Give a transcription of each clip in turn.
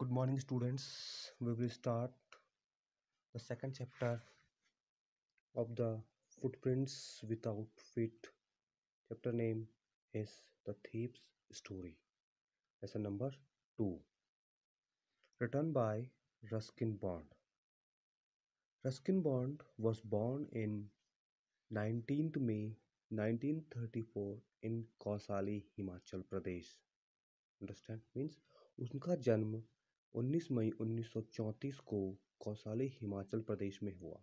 good morning students we will start the second chapter of the footprints without feet chapter name is the thief's story lesson number two written by ruskin bond ruskin bond was born in 19th may 1934 in kausali himachal pradesh understand means उनका जन्म उन्नीस मई उन्नीस सौ चौंतीस को कौशाली हिमाचल प्रदेश में हुआ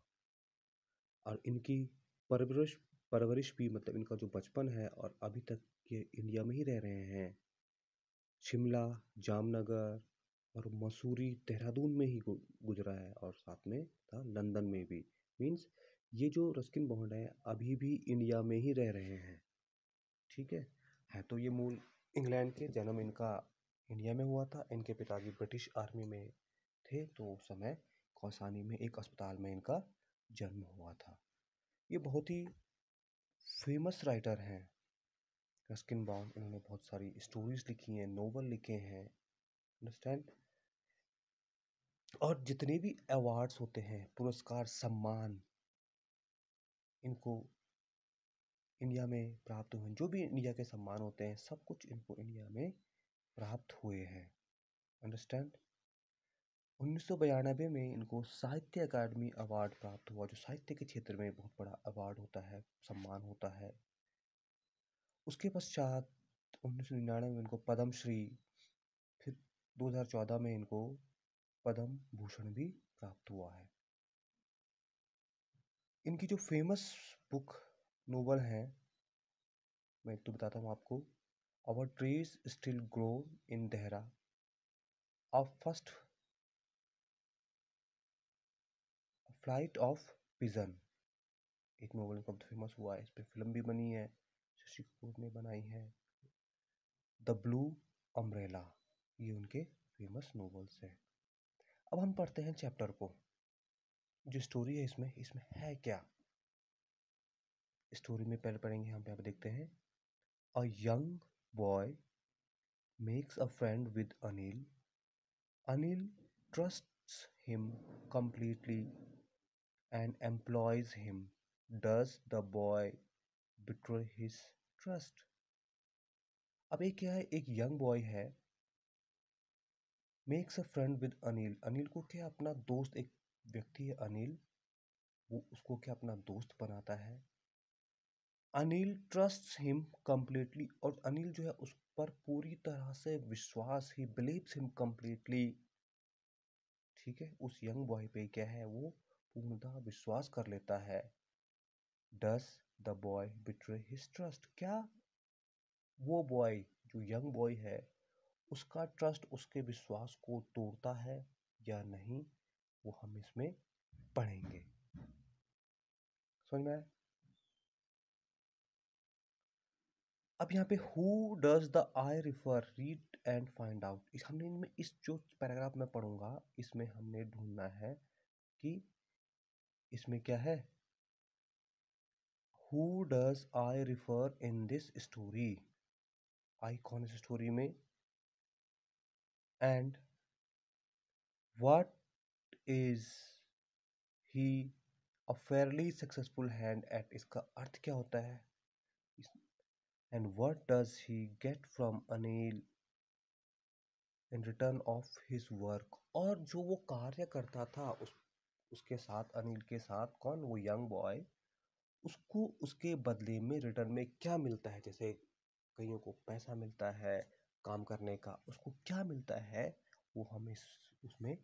और इनकी परवरिश परवरिश भी मतलब इनका जो बचपन है और अभी तक ये इंडिया में ही रह रहे हैं शिमला जामनगर और मसूरी देहरादून में ही गुजरा है और साथ में था लंदन में भी मीन्स ये जो रस्किन बॉन्ड है अभी भी इंडिया में ही रह रहे हैं ठीक है है हाँ, तो ये मूल इंग्लैंड के जन्म इनका इंडिया में हुआ था इनके पिताजी ब्रिटिश आर्मी में थे तो उस समय कौसानी में एक अस्पताल में इनका जन्म हुआ था ये बहुत ही फेमस राइटर हैं रस्किन बाउम इन्होंने बहुत सारी स्टोरीज लिखी हैं नोवल लिखे हैं अंडरस्टैंड और जितने भी अवार्ड्स होते हैं पुरस्कार सम्मान इनको इंडिया में प्राप्त हुए जो भी इंडिया के सम्मान होते हैं सब कुछ इनको इंडिया में प्राप्त हुए हैं अंडरस्टैंड उन्नीस सौ बयानबे में इनको साहित्य अकादमी अवार्ड प्राप्त हुआ जो साहित्य के क्षेत्र में बहुत बड़ा अवार्ड होता है सम्मान होता है उसके पश्चात उन्नीस सौ निन्यानवे में इनको पद्मश्री फिर 2014 में इनको पद्म भूषण भी प्राप्त हुआ है इनकी जो फेमस बुक नोवल हैं मैं एक तो बताता हूँ आपको Our trees still grow in Dehra, our first flight of pigeon एक नोवेल कब फेमस हुआ है इस पर फिल्म भी बनी है शशि कपूर ने बनाई है द ब्लू अम्ब्रेला ये उनके फेमस नॉवल्स हैं अब हम पढ़ते हैं चैप्टर को जो स्टोरी है इसमें इसमें है क्या स्टोरी में पहले पढ़ेंगे हम यहाँ पे देखते हैं a young boy makes a friend with Anil. Anil trusts him completely and employs him. Does the boy betray his trust? अब ये क्या है एक यंग बॉय है makes a friend with Anil Anil को क्या अपना दोस्त एक व्यक्ति है अनिल वो उसको क्या अपना दोस्त बनाता है अनिल ट्रस्ट हिम कम्प्लीटली और अनिल जो है उस पर पूरी तरह से विश्वास ही बिलीव्स हिम कम्प्लीटली ठीक है उस यंग बॉय पे क्या है वो पूर्णतः विश्वास कर लेता है does the boy betray his trust क्या वो बॉय जो यंग बॉय है उसका ट्रस्ट उसके विश्वास को तोड़ता है या नहीं वो हम इसमें पढ़ेंगे समझ में आया अब यहाँ पे who does the I refer read and find out इस हमने इनमें इस जो पैराग्राफ में पढ़ूंगा इसमें हमने ढूंढना है कि इसमें क्या है who does I refer in this story I कौन इस स्टोरी में and what is he a fairly successful hand at इसका अर्थ क्या होता है And what does he get from Anil in return of his work और जो वो कार्य करता था उस उसके साथ अनिल के साथ कौन वो यंग बॉय उसको उसके बदले में रिटर्न में क्या मिलता है जैसे कईयों को पैसा मिलता है काम करने का उसको क्या मिलता है वो हम इस उसमें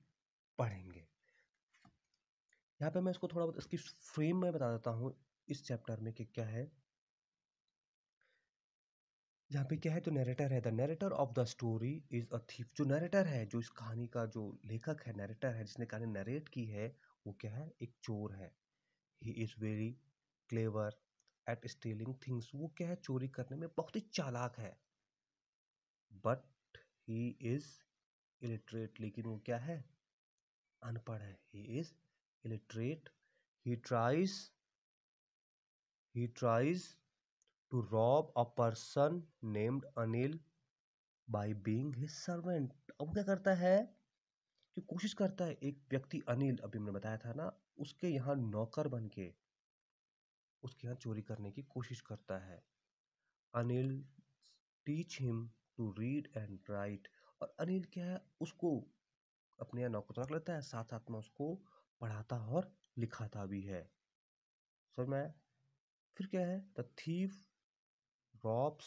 पढ़ेंगे यहाँ पे मैं इसको थोड़ा बहुत इसकी फ्रेम में बता देता हूँ इस चैप्टर में कि क्या है यहाँ पे क्या है तो नरेटर है the narrator of the story is a thief जो नरेटर है जो इस कहानी का जो लेखक है नरेटर है जिसने कहानी नरेट की है वो क्या है एक चोर है he is very clever at stealing things वो क्या है चोरी करने में बहुत ही चालाक है बट ही इज़ इलिटरेट लेकिन वो क्या है अनपढ़ है he is illiterate he tries he tries to rob a person named Anil by being his servant अब क्या करता है कि कोशिश करता है एक व्यक्ति अनिल अभी हमने बताया था ना उसके यहाँ नौकर बन के उसके यहाँ चोरी करने की कोशिश करता है Anil teach him to read and write और अनिल क्या है उसको अपने यहाँ नौकर तो रख लेता है साथ साथ में उसको पढ़ाता और लिखाता भी है समझ में फिर क्या है द थीफ रॉब्स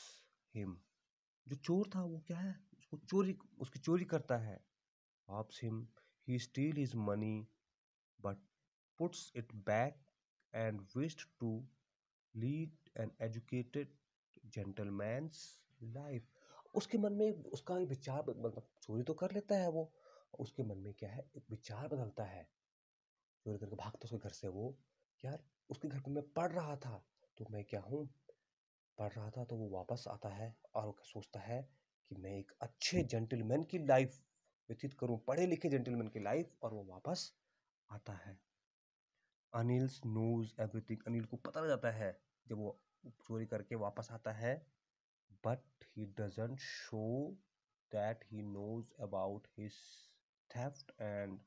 हिम जो चोर था वो क्या है उसको चोरी उसकी चोरी करता है robs him he steal his money but puts it back and wished to lead an educated gentleman's life उसके मन में उसका विचार मतलब चोरी तो कर लेता है वो उसके मन में क्या है एक विचार बदलता है चोरी करके भागता उसके घर से वो यार उसके घर पे मैं पढ़ रहा था तो मैं क्या हूँ पढ़ रहा था तो वो वापस आता है और सोचता है कि मैं एक अच्छे जेंटलमैन की लाइफ व्यतीत करूं पढ़े लिखे जेंटलमैन की लाइफ और वो वापस आता है अनिल नोज एवरीथिंग अनिल को पता लग जाता है जब वो चोरी करके वापस आता है but he doesn't show that he knows about his theft and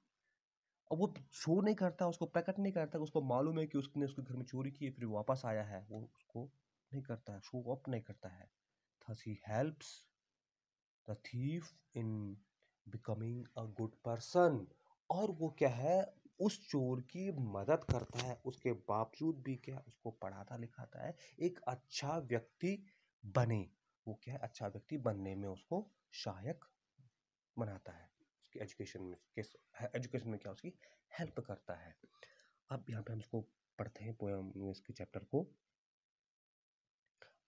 अब वो शो नहीं करता उसको प्रकट नहीं करता उसको मालूम है कि उसने उसके घर में चोरी की फिर वापस आया है वो उसको नहीं करता है शो अप नहीं करता है thus he helps the thief in becoming a good person और वो क्या है उस चोर की मदद करता है उसके बावजूद भी क्या उसको पढ़ाता लिखाता है एक अच्छा व्यक्ति बने वो क्या है अच्छा व्यक्ति बनने में उसको सहायक बनाता है उसकी एजुकेशन में किस एजुकेशन में क्या उसकी हेल्प करता है अब यहाँ पे हम इसको पढ़ते हैं पोएम इसके चैप्टर को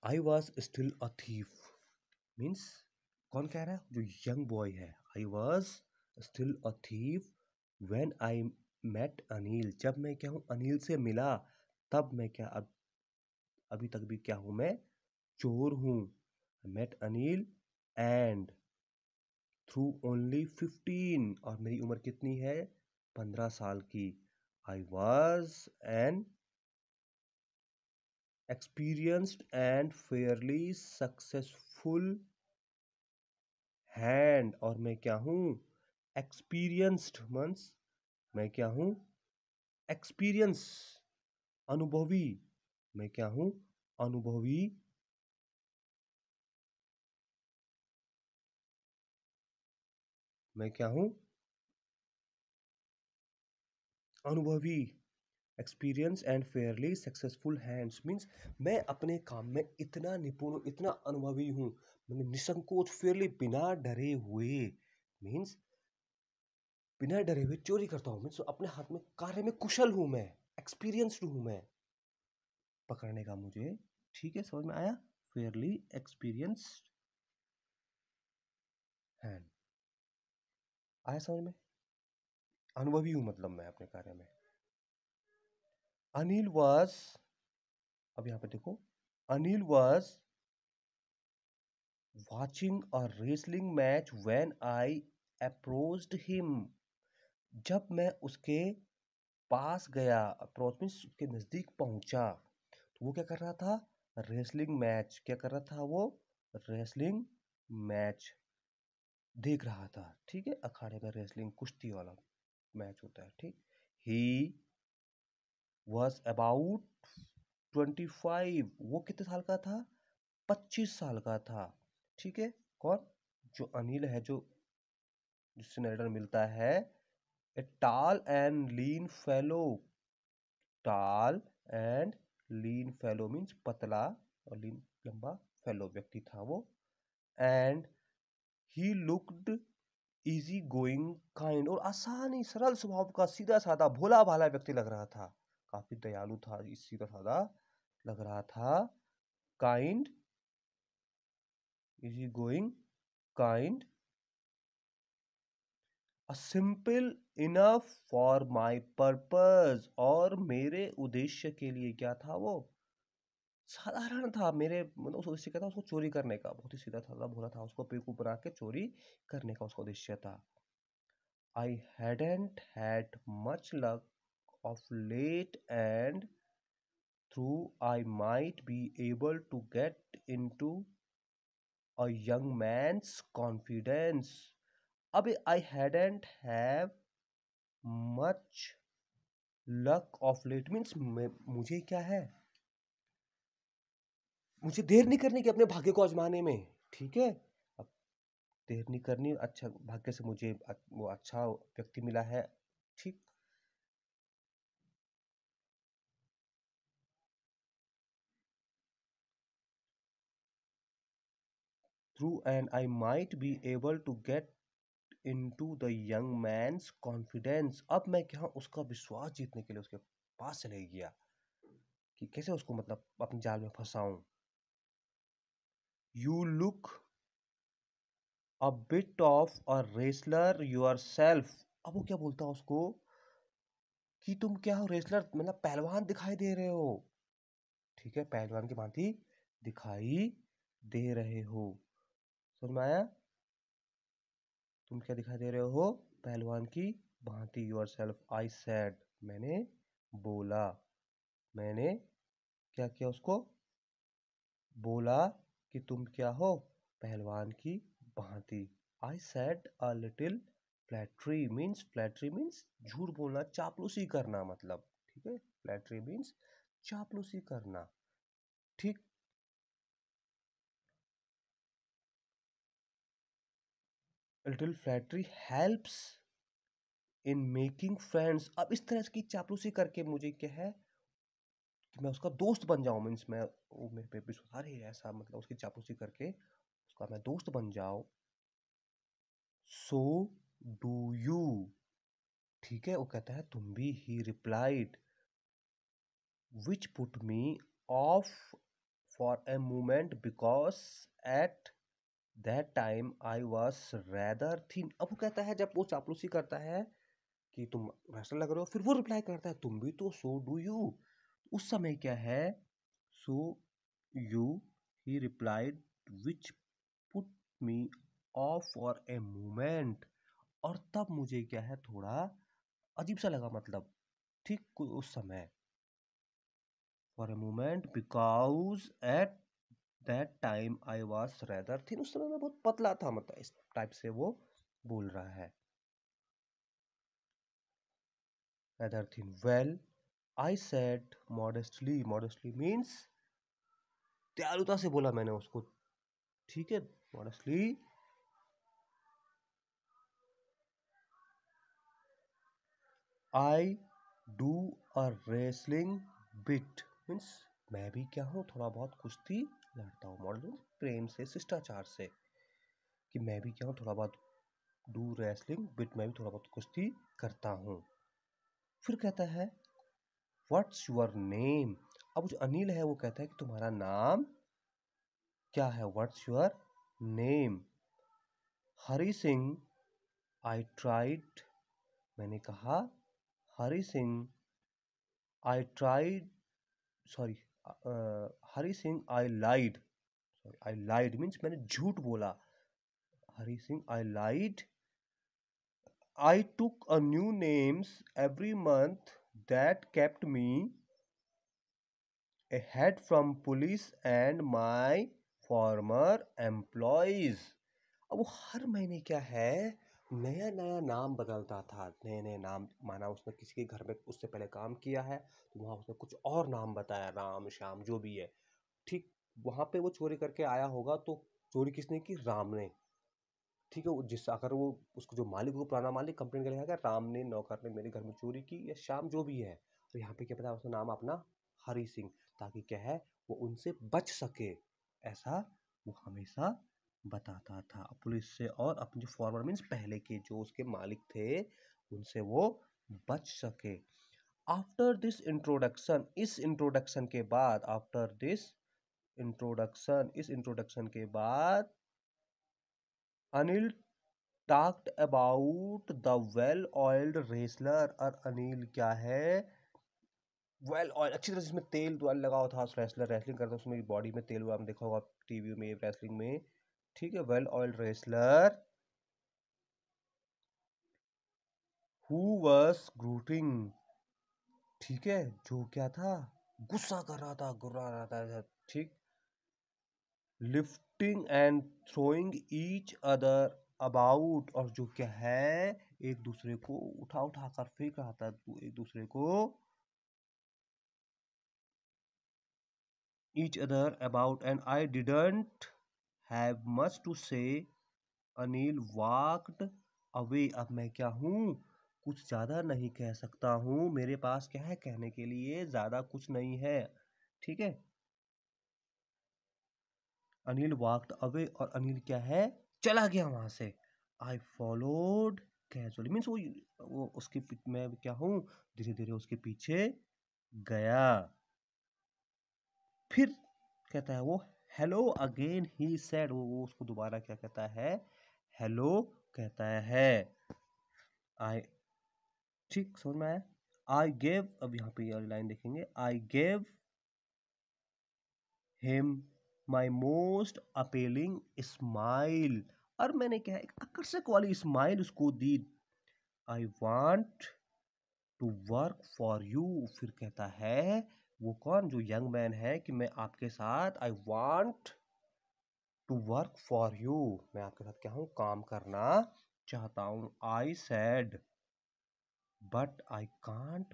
I was still a thief means कौन कह रहा है जो यंग बॉय है I was still a thief when I met Anil जब मैं क्या हूँ अनिल से मिला तब मैं क्या अब अभी तक भी क्या हूँ मैं चोर हूँ met Anil and though only fifteen और मेरी उम्र कितनी है पंद्रह साल की I was and experienced and fairly successful hand और मैं क्या हूँ एक्सपीरियंस्ड मंस मैं क्या हूँ एक्सपीरियंस अनुभवी मैं क्या हूँ अनुभवी मैं क्या हूँ अनुभवी experience and fairly successful hands means मैं अपने काम में इतना निपुण इतना अनुभवी हूँ मैंने निसंकोच फेयरली बिना डरे हुए मीन्स बिना डरे हुए चोरी करता हूँ मीन्स अपने हाथ में कार्य में कुशल हूँ मैं एक्सपीरियंसड हूँ मैं पकड़ने का मुझे ठीक है समझ में आया फेयरली एक्सपीरियंस हैंड आया समझ में अनुभवी हूँ मतलब मैं अपने कार्य में अनिल वॉज अब यहाँ पे देखो Anil was watching a wrestling match when I approach him जब मैं उसके पास गया अप्रोच मीन्स उसके नज़दीक पहुंचा तो वो क्या कर रहा था रेसलिंग मैच क्या कर रहा था वो रेसलिंग मैच देख रहा था ठीक है अखाड़े का रेसलिंग कुश्ती वाला मैच होता है ठीक he was about twenty five वो कितने साल का था पच्चीस साल का था ठीक है कौन जो अनिल है जो जिससे नरेटर मिलता है a tall and lean fellow tall and lean fellow means पतला और लीन लंबा फेलो व्यक्ति था वो and he looked easy going kind और आसानी सरल स्वभाव का सीधा साधा भोला भाला व्यक्ति लग रहा था काफी दयालु था इसी का सादा लग रहा था kind is he going kind simple enough for my purpose और मेरे उद्देश्य के लिए क्या था वो साधारण था मेरे मतलब उस उद्देश्य क्या था उसको चोरी करने का बहुत ही सीधा साधा भोला था उसको पेकू बना के चोरी करने का उसका उद्देश्य था I hadn't had much luck of late and through I might be able to get into a young man's confidence. Abhi, I hadn't have much luck of late means मुझे क्या है मुझे देर नहीं करनी कि अपने भाग्य को आजमाने में ठीक है अब देर नहीं करनी अच्छा भाग्य से मुझे वो अच्छा व्यक्ति मिला है ठीक through and I might be able to get into the young man's confidence अब मैं क्या उसका विश्वास जीतने के लिए उसके पास चले गया कि कैसे उसको मतलब अपने जाल में फंसाऊं you look a bit of a wrestler yourself अब वो क्या बोलता है उसको कि तुम क्या हो रेसलर मतलब पहलवान दिखाई दे रहे हो ठीक है पहलवान की भांति दिखाई दे रहे हो समझ में आया तुम क्या दिखाई दे रहे हो पहलवान की भांति योर सेल्फ आई सैड मैंने बोला मैंने क्या किया उसको बोला कि तुम क्या हो पहलवान की भांति I said a little flattery means flattery means झूठ बोलना चापलूसी करना मतलब ठीक है फ्लैटरी मीन्स चापलूसी करना ठीक little flattery helps in making friends अब इस तरह की चापलूसी करके मुझे क्या है कि मैं उसका दोस्त बन जाऊँ मीन्स मैं वो मेरे पे विश्वास ही ऐसा मतलब उसकी चापलूसी करके उसका मैं दोस्त बन जाऊँ सो डू यू ठीक है वो कहता है तुम भी he replied which put me off for a moment because at that time I was rather thin अब वो कहता है जब वो चापलूसी करता है कि तुम वैसा लग रहे हो फिर वो रिप्लाई करता है तुम भी तो सो डू यू उस समय क्या है so you he replied which put me off for a moment और तब मुझे क्या है थोड़ा अजीब सा लगा मतलब ठीक उस समय for a moment because at that time I was rather thin उस समय मैं बहुत पतला था मतलब इस टाइप से वो बोल रहा है rather thin well I said modestly modestly means दयालुता से बोला मैंने उसको ठीक है modestly I do a wrestling bit means मैं भी क्या हूँ थोड़ा बहुत कुश्ती लड़ता हूँ मॉडल तो प्रेम से शिष्टाचार से कि मैं भी क्या हूँ थोड़ा बहुत डू रेसलिंग बिट मैं भी थोड़ा बहुत कुश्ती करता हूँ फिर कहता है व्हाट्स योर नेम अब जो अनिल है वो कहता है कि तुम्हारा नाम क्या है what's your name Hari Singh I tried मैंने कहा Hari Singh I tried sorry Hari Singh I lied sorry I lied means मैंने झूठ बोला Hari Singh I lied I took a new names every month that kept me ahead from police and my former employers अब वो हर महीने क्या है नया नया नाम बदलता था नए नए नाम माना उसने किसी के घर में उससे पहले काम किया है तो वहाँ उसने कुछ और नाम बताया राम श्याम जो भी है ठीक वहाँ पे वो चोरी करके आया होगा तो चोरी किसने की राम ने ठीक है जिस अगर वो उसको जो मालिक हो पुराना मालिक कंप्लेन कर लिखा राम ने नौकर ने मेरे घर में चोरी की या शाम जो भी है तो यहाँ पे क्या पता उसका नाम अपना हरी सिंह ताकि क्या है वो उनसे बच सके ऐसा वो हमेशा बताता था पुलिस से और अपने जो फॉरवर्ड मीन्स पहले के जो उसके मालिक थे उनसे वो बच सके आफ्टर दिस इंट्रोडक्शन इस इंट्रोडक्शन के बाद आफ्टर दिस इंट्रोडक्शन इस इंट्रोडक्शन के बाद Anil talked about the well oiled wrestler और अनिल क्या है वेल ऑयल अच्छी तरह से इसमें तेल तो लगा हुआ था रेसलर रेसलिंग करता उसमें बॉडी में तेल हुआ देखा होगा टीवी में रेसलिंग में ठीक है well oil wrestler who was grunting ठीक है जो क्या था गुस्सा कर रहा था गुर्रा रहा था ठीक lifting and throwing each other about और जो क्या है एक दूसरे को उठा उठा कर फेंक रहा था तो एक दूसरे को each other about and I didn't have much to say Anil walked away अब मैं क्या हूँ कुछ ज़्यादा नहीं कह सकता हूँ मेरे पास क्या है कहने के लिए ज़्यादा कुछ नहीं है ठीक है अनिल वाक्ड अवे और अनिल क्या है चला गया वहाँ से आई फॉलोड कैजुअली मीन्स वो वो उसके मैं क्या हूँ धीरे धीरे उसके पीछे गया फिर कहता है वो हेलो अगेन ही सेड वो वो उसको दोबारा क्या कहता है हेलो कहता है आई ठीक समझ में आया आई गेव अब यहाँ पे लाइन देखेंगे I gave him my most appealing smile और मैंने क्या एक आकर्षक वाली स्माइल उसको दी I want to work for you फिर कहता है वो कौन जो यंग मैन है कि मैं आपके साथ I want to work for you मैं आपके साथ क्या हूँ काम करना चाहता हूँ I said but I can't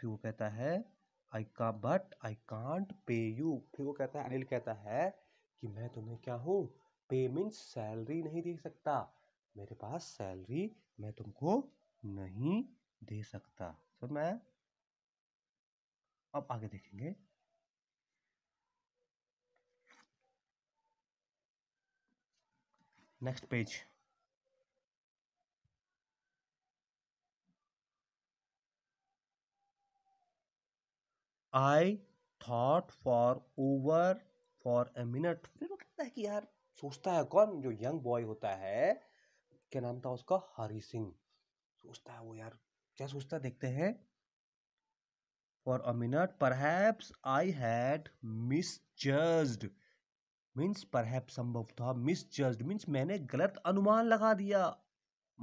फिर वो कहता है I can but I can't pay you फिर वो कहता है अनिल कहता है कि मैं तुम्हें क्या हूँ पे सैलरी नहीं दे सकता मेरे पास सैलरी मैं तुमको नहीं दे सकता समझ मैं अब आगे देखेंगे next page I thought for over for a minute फिर वो कहता है कि यार सोचता है कौन जो यंग बॉय होता है क्या नाम था उसका हरी सिंह सोचता है वो यार क्या सोचता है देखते हैं for a minute minute I had mis misjudged means perhaps संभव था मिस मिसजस्ड मीन्स मैंने गलत अनुमान लगा दिया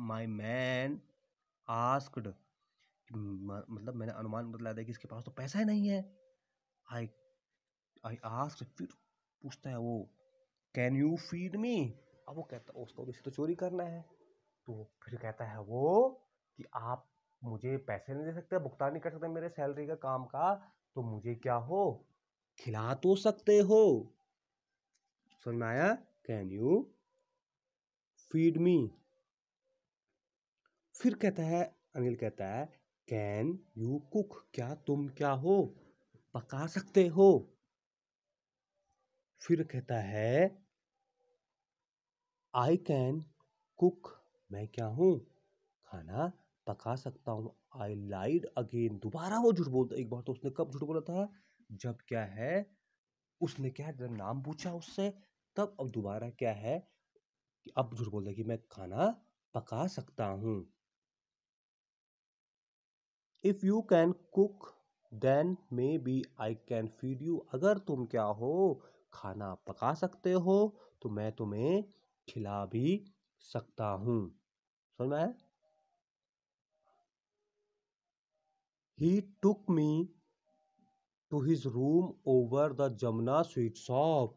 माई मैन आस्कड मतलब मैंने अनुमान बतला दिया कि इसके पास तो पैसा ही नहीं है आई आई आस्क फिर पूछता है वो कैन यू फीड मी अब वो कहता है उसको किसी तो चोरी करना है तो फिर कहता है वो कि आप मुझे पैसे नहीं दे सकते भुगतान नहीं कर सकते मेरे सैलरी का काम का तो मुझे क्या हो खिला तो सकते हो समझ में आया कैन यू फीड मी फिर कहता है अनिल कहता है कैन यू कुक क्या तुम क्या हो पका सकते हो फिर कहता है आई कैन कुक मैं क्या हूं खाना पका सकता हूँ आई लाइड अगेन दोबारा वो झूठ बोलता एक बार तो उसने कब झूठ बोला था जब क्या है उसने क्या है नाम पूछा उससे तब अब दोबारा क्या है कि अब झूठ बोलता है कि मैं खाना पका सकता हूँ if you can cook then maybe I can feed you अगर तुम क्या हो खाना पका सकते हो तो मैं तुम्हें खिला भी सकता हूँ समझ में आया he took me to his room over the Jamuna sweet shop.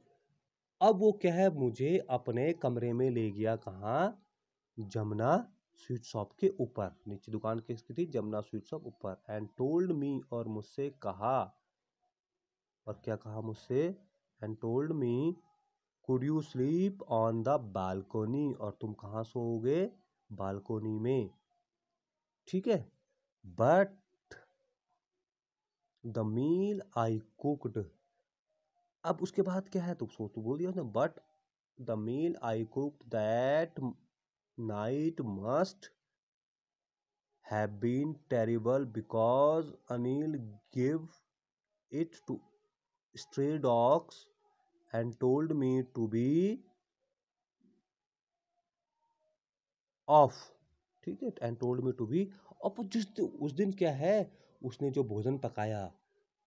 अब वो क्या है मुझे अपने कमरे में ले गया कहाँ जमुना स्वीट शॉप के ऊपर नीचे दुकान किसकी थी जमुना स्वीट शॉप ऊपर एंड टोल्ड मी और मुझसे कहा और क्या कहा मुझसे and told me could you sleep on the balcony और तुम कहाँ सोओगे बालकोनी में ठीक है but the meal I cooked अब उसके बाद क्या है तो उसको तो बोल दिया उसने but the meal I cook that night must have been terrible because Anil give it to stray dogs and told me to be off ठीक है and told me to be और जिस उस दिन क्या है उसने जो भोजन पकाया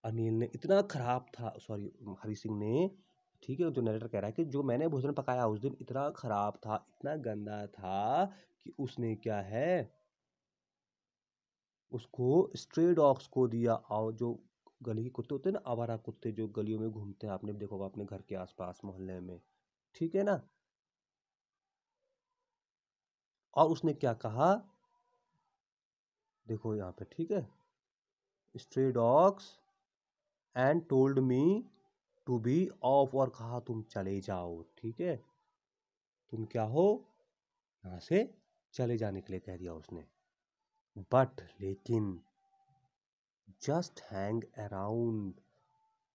अनिल ने इतना खराब था सॉरी हरी सिंह ने ठीक है जो नरेटर कह रहा है कि जो मैंने भोजन पकाया उस दिन इतना खराब था इतना गंदा था कि उसने क्या है उसको स्ट्रे डॉग्स को दिया और जो गली के कुत्ते होते हैं ना आवारा कुत्ते जो गलियों में घूमते हैं आपने देखो अपने घर के आसपास मोहल्ले में ठीक है ना और उसने क्या कहा देखो यहाँ पे ठीक है stray dogs and told me to be off और कहा तुम चले जाओ ठीक है तुम क्या हो यहाँ से चले जाने के लिए कह दिया उसने बट लेकिन जस्ट हैंग अराउंड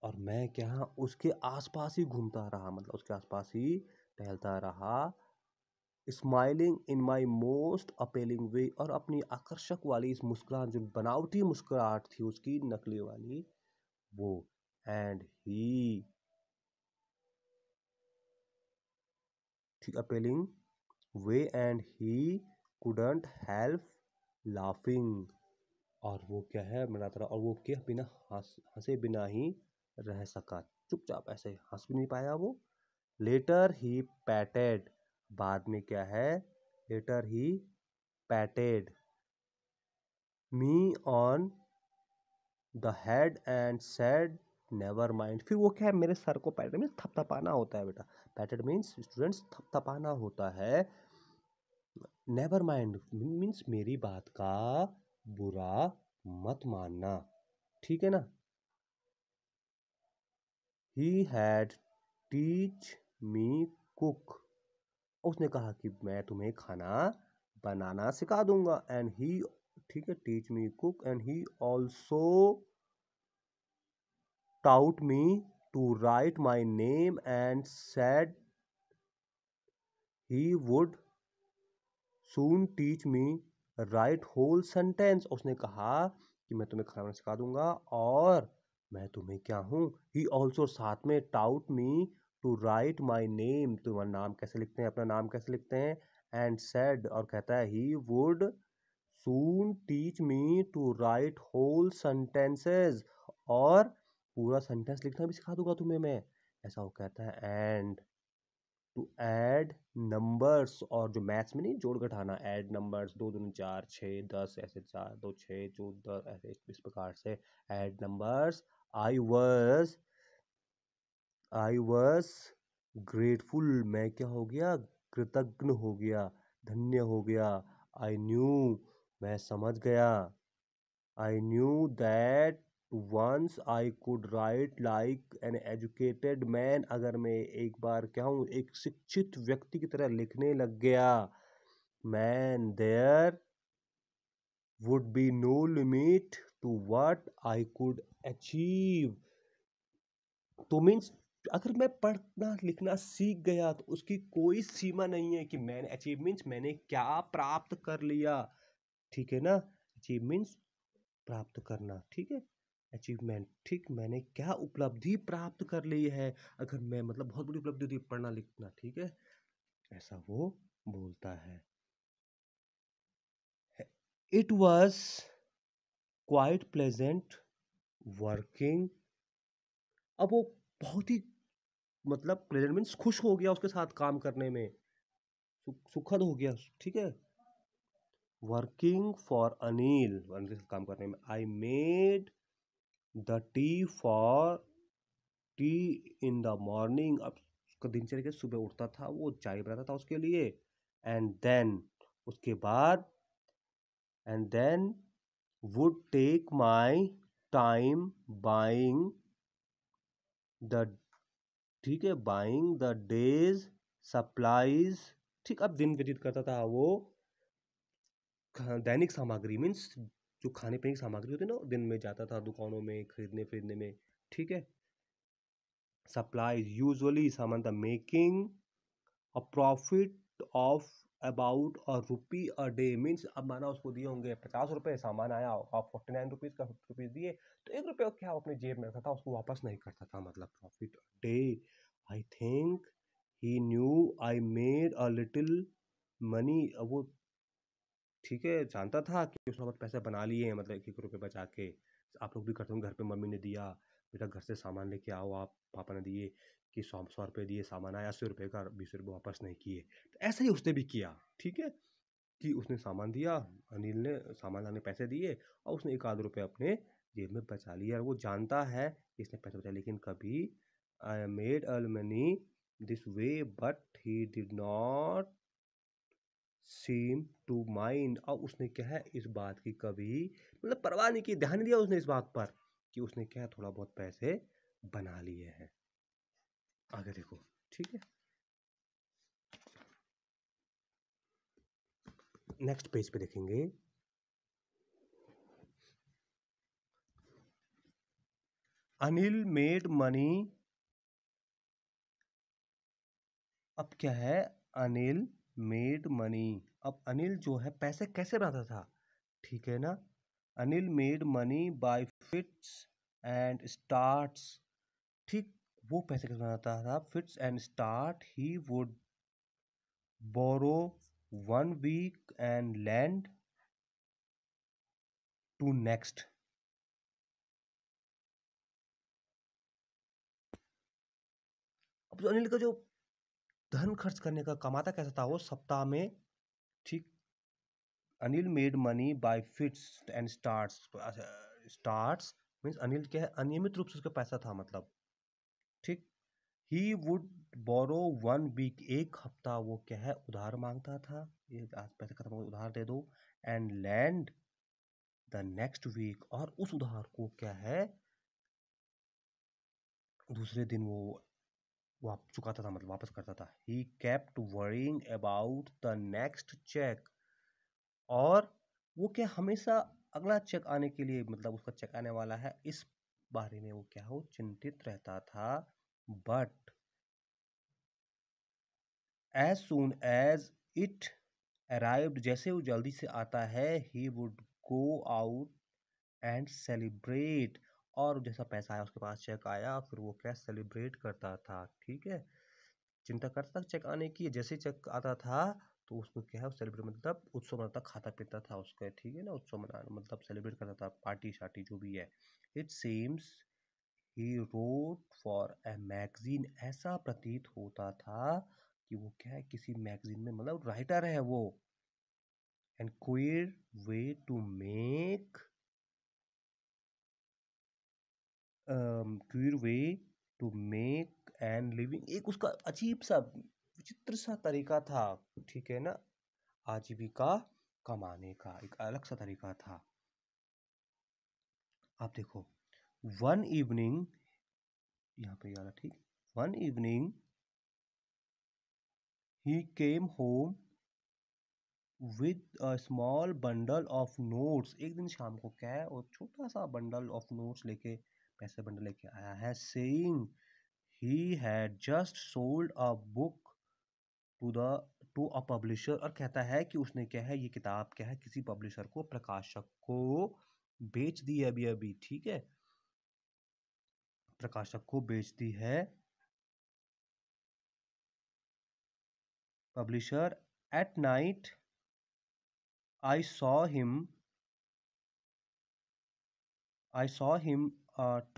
और मैं क्या उसके आसपास ही घूमता रहा मतलब उसके आसपास ही टहलता रहा smiling in my most appealing way और अपनी आकर्षक वाली इस मुस्कुराहट जो बनावटी मुस्कुराहट थी उसकी नकली वाली वो एंड ही ठीक appealing way and he couldn't help laughing और वो क्या है मना तरह और वो क्या बिना हंसे बिना ही रह सका चुपचाप ऐसे हंस भी नहीं पाया वो लेटर ही पैटेड बाद में क्या है later he patted me on the head and said never mind फिर वो क्या है मेरे सर को पैटेड मीन थपथपाना होता है बेटा पैटेड मीन्स स्टूडेंट्स थपथपाना होता है नेवर माइंड मीन्स मेरी बात का बुरा मत मानना ठीक है ना he had teach me cook उसने कहा कि मैं तुम्हें खाना बनाना सिखा दूंगा एंड ही ठीक है teach me cook and he also taught me to write my name and said he would soon teach me write whole sentence उसने कहा कि मैं तुम्हें खाना बनाना सिखा दूंगा और मैं तुम्हें क्या हूँ ही ऑल्सो साथ में taught me to write my name तुम्हारा नाम कैसे लिखते हैं अपना नाम कैसे लिखते हैं एंड सेड और कहता है he would soon teach me to write whole sentences और पूरा सेंटेंस लिखना भी सिखा दूंगा तुम्हें मैं ऐसा वो कहता है एंड टू एड नंबर्स और जो मैथ्स में नहीं जोड़ घटाना एड नंबर्स दो दो चार छः दस ऐसे चार दो छः चौदह ऐसे इस प्रकार से add numbers I verse I was grateful मैं क्या हो गया कृतज्ञ हो गया धन्य हो गया आई न्यू मैं समझ गया I knew that once I could write like an educated man अगर मैं एक बार क्या हूँ एक शिक्षित व्यक्ति की तरह लिखने लग गया man there would be no limit to what I could achieve तो मीन्स अगर मैं पढ़ना लिखना सीख गया तो उसकी कोई सीमा नहीं है कि मैंने अचीवमेंट्स मैंने क्या प्राप्त कर लिया ठीक है ना अचीवमेंट्स प्राप्त करना ठीक है अचीवमेंट ठीक मैंने क्या उपलब्धि प्राप्त कर ली है अगर मैं मतलब बहुत बड़ी उपलब्धि होती है पढ़ना लिखना ठीक है ऐसा वो बोलता है it was quite pleasant working अब वो बहुत ही मतलब प्लेजेंट मीन्स खुश हो गया उसके साथ काम करने में सुखद हो गया ठीक है वर्किंग फॉर अनिल अनिल के साथ काम करने में I made the tea for tea in the morning अब उसका दिनचर्या के सुबह उठता था वो चाय बनाता था उसके लिए एंड देन उसके बाद and then would take my time buying the ठीक है बाइंग द डेज सप्लाईज ठीक अब दिन व्यतीत करता था वो दैनिक सामग्री मीन्स जो खाने पीने की सामग्री होती है ना दिन में जाता था दुकानों में खरीदने खरीदने में ठीक है सप्लाईज यूजली सामान the making a profit of about और रुपी अ डे मीन्स अब माना उसको दिए होंगे पचास रुपये सामान आया होगा फोर्टी नाइन रुपीज़ का फिफ्टी रुपीज़ दिए तो एक रुपये क्या अपने जेब में रखा था उसको वापस नहीं करता था मतलब profit day I think he knew I made a little money वो ठीक है जानता था कि उसने बहुत पैसे बना लिए हैं मतलब एक एक रुपये बचा के आप लोग भी करते होंगे घर पे मम्मी ने दिया बेटा घर से सामान लेके आओ आप पापा ने दिए कि सौ सौ रुपये दिए सामान आया अस्सी रुपये का बीस रुपये वापस नहीं किए तो ऐसे ही उसने भी किया ठीक है कि उसने सामान दिया अनिल ने सामान लाने पैसे दिए और उसने एक आध रुपये अपने जेब में बचा लिया और वो जानता है कि इसने पैसे बचाए लेकिन कभी I made all money this way but he did not seem to mind और उसने क्या है इस बात की कभी मतलब परवाह नहीं की ध्यान दिया उसने इस बात पर कि उसने क्या है थोड़ा बहुत पैसे बना लिए हैं आगे देखो ठीक है नेक्स्ट पेज पे देखेंगे अनिल मेड मनी अब क्या है अनिल मेड मनी अब अनिल जो है पैसे कैसे बनाता था ठीक है ना Anil made money by fits and starts ठीक वो पैसे कैसे बनाता था fits and start he would borrow one week and lend to next अब जो अनिल का जो धन खर्च करने का कमाता कैसा था वो सप्ताह में ठीक Anil made money by fits and start start means Anil क्या है अनियमित रूप से उसका पैसा था मतलब ठीक he would borrow one week एक हफ्ता वो क्या है उधार मांगता था ये आज पैसे खत्म हो उधार दे दो and lend the next week और उस उधार को क्या है दूसरे दिन वो वाप चुकाता था मतलब वापस करता था he kept worrying about the next cheque और वो क्या हमेशा अगला चेक आने के लिए मतलब उसका चेक आने वाला है इस बारे में वो क्या हो चिंतित रहता था but as soon as it arrived जैसे वो जल्दी से आता है he would go out and celebrate और जैसा पैसा आया उसके पास चेक आया फिर वो क्या सेलिब्रेट करता था ठीक है चिंता करता था चेक आने की जैसे चेक आता था तो उसको क्या है सेलिब्रेट मतलब उत्सव मनाता खाता पीता था उसका ठीक है ना उत्सव मना मतलब सेलिब्रेट करता था पार्टी शार्टी जो भी है it seems he wrote for a magazine ऐसा प्रतीत होता था कि वो क्या है किसी मैगजीन में मतलब राइटर है वो and queer way to make queer way to make and living एक उसका अजीब सा विचित्र सा तरीका था ठीक है ना आजीविका कमाने का एक अलग सा तरीका था आप देखो वन इवनिंग यहाँ पे याद ठीक one evening he came home with a small bundle of notes एक दिन शाम को क्या है और छोटा सा बंडल ऑफ नोट्स लेके पैसे बंडल लेके आया है saying he had just sold a book to the to a publisher और कहता है कि उसने क्या है ये किताब क्या है किसी पब्लिशर को प्रकाशक को बेच दी है अभी अभी ठीक है प्रकाशक को बेच दी है publisher at night I saw him I saw him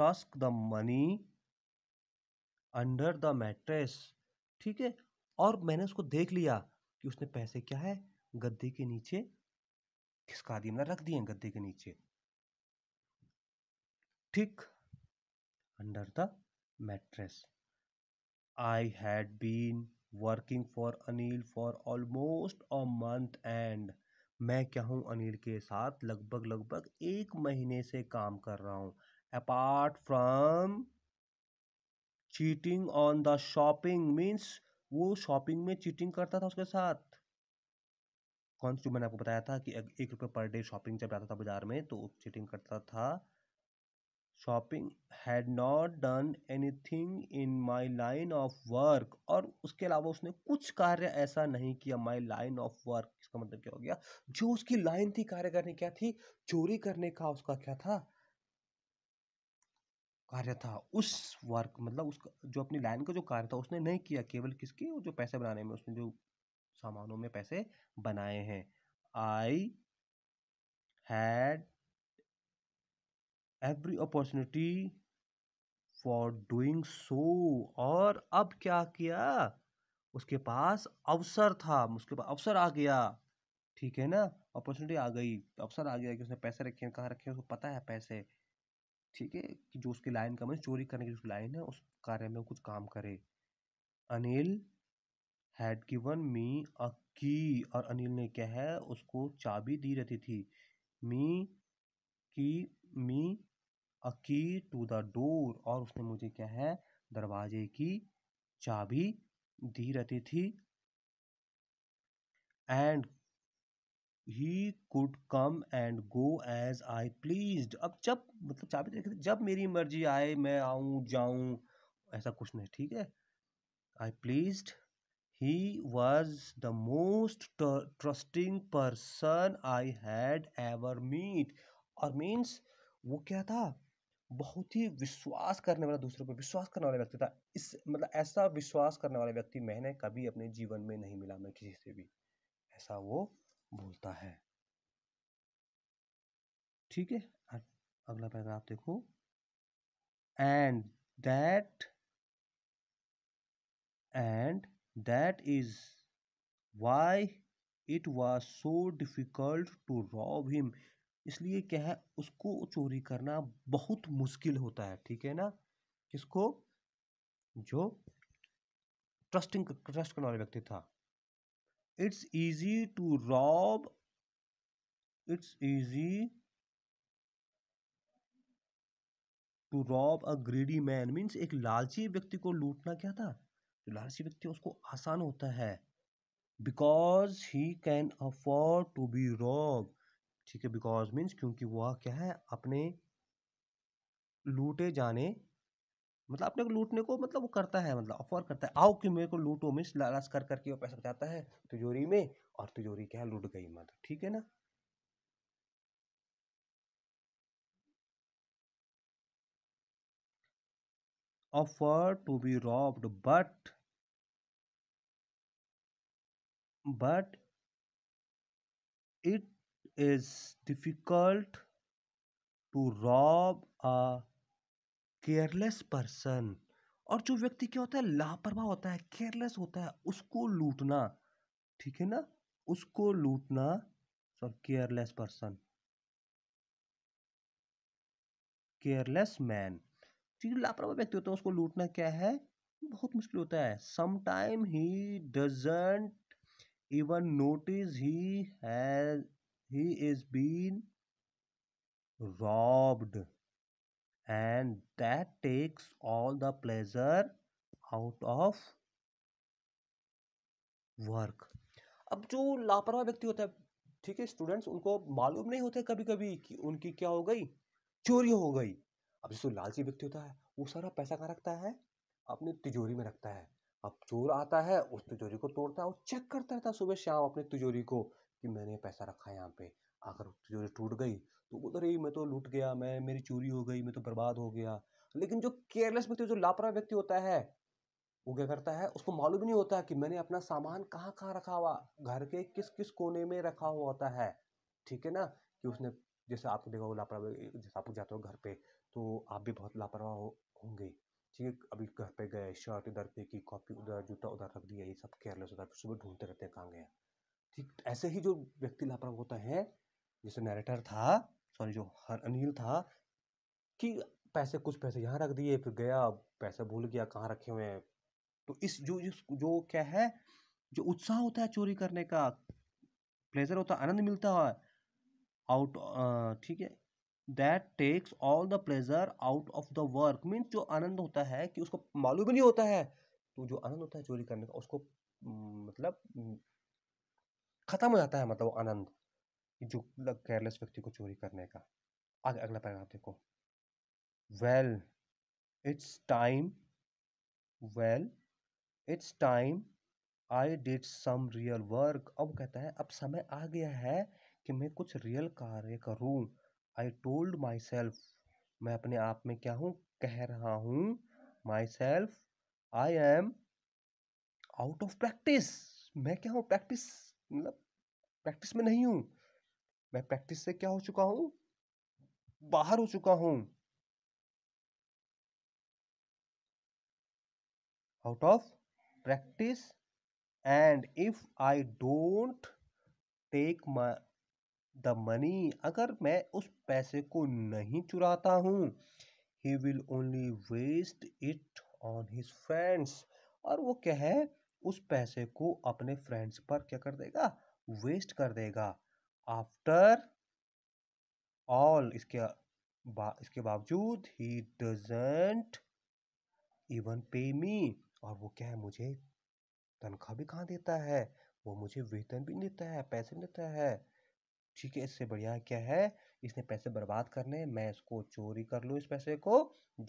tuck the money under the mattress ठीक है और मैंने उसको देख लिया कि उसने पैसे क्या है गद्दे के नीचे खिसका दिए मतलब रख दिए गद्दे के नीचे ठीक under the mattress I had been working for Anil for almost a month and मैं क्या हूँ अनिल के साथ लगभग लगभग एक महीने से काम कर रहा हूँ apart from cheating on the shopping means वो शॉपिंग में चीटिंग करता था उसके साथ कौन सी मैंने आपको बताया था कि एक रुपये पर डे शॉपिंग जब जाता था बाजार में तो चीटिंग करता था shopping had not done anything in my line of work और उसके अलावा उसने कुछ कार्य ऐसा नहीं किया माई लाइन ऑफ वर्क इसका मतलब क्या हो गया जो उसकी लाइन थी कार्य करने क्या थी चोरी करने का उसका क्या था कार्य था उस वर्क मतलब उस जो अपनी लाइन का जो कार्य था उसने नहीं किया केवल किसके जो पैसे बनाने में उसने जो सामानों में पैसे बनाए हैं I had every opportunity for doing so और अब क्या किया उसके पास अवसर था उसके पास अवसर आ गया ठीक है ना अपॉर्चुनिटी आ गई अवसर आ गया कि उसने पैसे रखे हैं कहाँ रखे हैं उसको पता है पैसे ठीक है कि जो उसकी लाइन का मतलब चोरी करने की जो लाइन है उस कार्य में कुछ काम करे Anil had given me a key और अनिल ने क्या है उसको चाबी दी रहती थी मी की मी अ की टू द डोर और उसने मुझे क्या है दरवाजे की चाबी दी रहती थी and he could come and go as I please अब जब मतलब चाबी देखते जब मेरी मर्जी आए मैं आऊँ जाऊँ ऐसा कुछ नहीं ठीक है I please he was the most trusting person I had ever meet और मीन्स वो क्या था बहुत ही विश्वास करने वाला दूसरों पर विश्वास करने वाला व्यक्ति था इस मतलब ऐसा विश्वास करने वाला व्यक्ति मैंने कभी अपने जीवन में नहीं मिला मैं किसी से भी ऐसा वो बोलता है ठीक है अगला पैराग्राफ देखो and that and that is why it was so difficult to rob him इसलिए क्या है उसको चोरी करना बहुत मुश्किल होता है ठीक है ना किसको जो ट्रस्टिंग ट्रस्ट करने वाला व्यक्ति था it's easy to rob it's easy to rob a greedy man means एक लालची व्यक्ति को लूटना क्या था जो लालची व्यक्ति उसको आसान होता है because he can afford to be rob ठीक है बिकॉज मीन्स क्योंकि वह क्या है अपने लूटे जाने मतलब अपने को लूटने को मतलब वो करता है मतलब ऑफर करता है आओ कि मेरे को लूटो मिस लालच कर करके वो पैसा बचाता है तिजोरी में और तिजोरी क्या लूट गई मत ठीक है ना offer to be robbed but but it is difficult to rob a careless person और जो व्यक्ति क्या होता है लापरवाह होता है केयरलेस होता है उसको लूटना ठीक है ना उसको लूटना sorry careless person careless man ठीक है लापरवाह व्यक्ति होता है उसको लूटना क्या है बहुत मुश्किल होता है sometime he doesn't even notice he has he is been robbed and that takes all the pleasure out of work अब जो लापरवाह व्यक्ति होता है ठीक है स्टूडेंट्स उनको मालूम नहीं होता कभी कभी कि उनकी क्या हो गई चोरी हो गई अब जैसे लालची व्यक्ति होता है वो सारा पैसा कहाँ रखता है अपनी तिजोरी में रखता है अब चोर आता है उस तिजोरी को तोड़ता है और चेक करता रहता है सुबह शाम अपनी तिजोरी को कि मैंने पैसा रखा है यहाँ पे अगर जो टूट गई तो उधर ही मैं तो लूट गया मैं मेरी चोरी हो गई मैं तो बर्बाद हो गया लेकिन जो केयरलेस व्यक्ति जो लापरवाह व्यक्ति होता है वो क्या करता है उसको मालूम नहीं होता कि मैंने अपना सामान कहाँ कहाँ रखा हुआ घर के किस किस कोने में रखा हुआ होता है ठीक है ना कि उसने जैसे आपको देखा हो लापरवाह जैसे आप जाते हो घर पे तो आप भी बहुत लापरवाह हो, होंगे ठीक है अभी घर पे गए शर्ट इधर की कॉपी उधर जूता उधर रख दिया ये सब केयरलेस होता है सुबह ढूंढते रहते हैं कहाँ गया ठीक ऐसे ही जो व्यक्ति लापरवाह होता है जैसे नरेटर था सॉरी जो हर अनिल था कि पैसे कुछ पैसे यहाँ रख दिए फिर गया पैसे भूल गया कहाँ रखे हुए हैं तो इस जो जो क्या है जो उत्साह होता है चोरी करने का प्लेजर होता है आनंद मिलता है आउट ठीक है that takes all the pleasure out of the work mean जो आनंद होता है कि उसको मालूम ही नहीं होता है तो जो आनंद होता है चोरी करने का उसको मतलब ख़त्म हो जाता है मतलब आनंद जो केयरलेस व्यक्ति को चोरी करने का आगे अगला पैराग्राफ देखो well it's time well it's time I did some real work अब कहता है अब समय आ गया है कि मैं कुछ रियल कार्य करूँ आई टोल्ड माई सेल्फ मैं अपने आप में क्या हूँ कह रहा हूँ myself I am out of practice मैं क्या हूँ प्रैक्टिस मतलब प्रैक्टिस में नहीं हूँ मैं प्रैक्टिस से क्या हो चुका हूं बाहर हो चुका हूं out of practice and if I don't take the money अगर मैं उस पैसे को नहीं चुराता हूँ he will only waste it on his friends और वो क्या है उस पैसे को अपने फ्रेंड्स पर क्या कर देगा वेस्ट कर देगा आफ्टर ऑल इसके बा, इसके बावजूद ही डजेंट इवन पे मी और वो क्या है मुझे तनख्वाह भी कहाँ देता है वो मुझे वेतन भी देता है पैसे देता है ठीक है इससे बढ़िया क्या है इसने पैसे बर्बाद करने मैं इसको चोरी कर लूँ इस पैसे को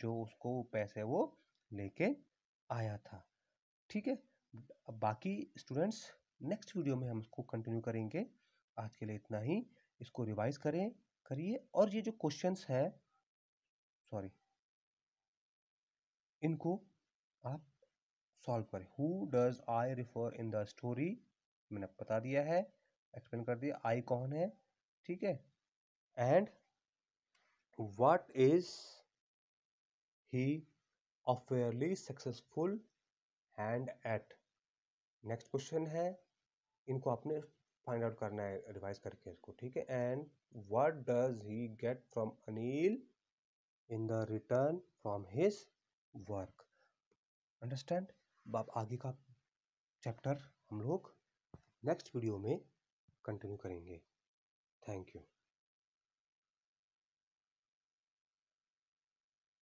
जो उसको पैसे वो लेके आया था ठीक है बाकी स्टूडेंट्स नेक्स्ट वीडियो में हम इसको कंटिन्यू करेंगे आज के लिए इतना ही इसको रिवाइज करें करिए और ये जो क्वेश्चंस है सॉरी इनको आप सॉल्व करें who does I refer in the story मैंने बता दिया है एक्सप्लेन कर दिया आई कौन है ठीक है and what is he a fairly successful hand at next question है इनको आपने फाइंड आउट करना है रिवाइज करके इसको ठीक है and what does he get from Anil in the return from his work understand बाप आगे का चैप्टर हम लोग नेक्स्ट वीडियो में कंटिन्यू करेंगे थैंक यू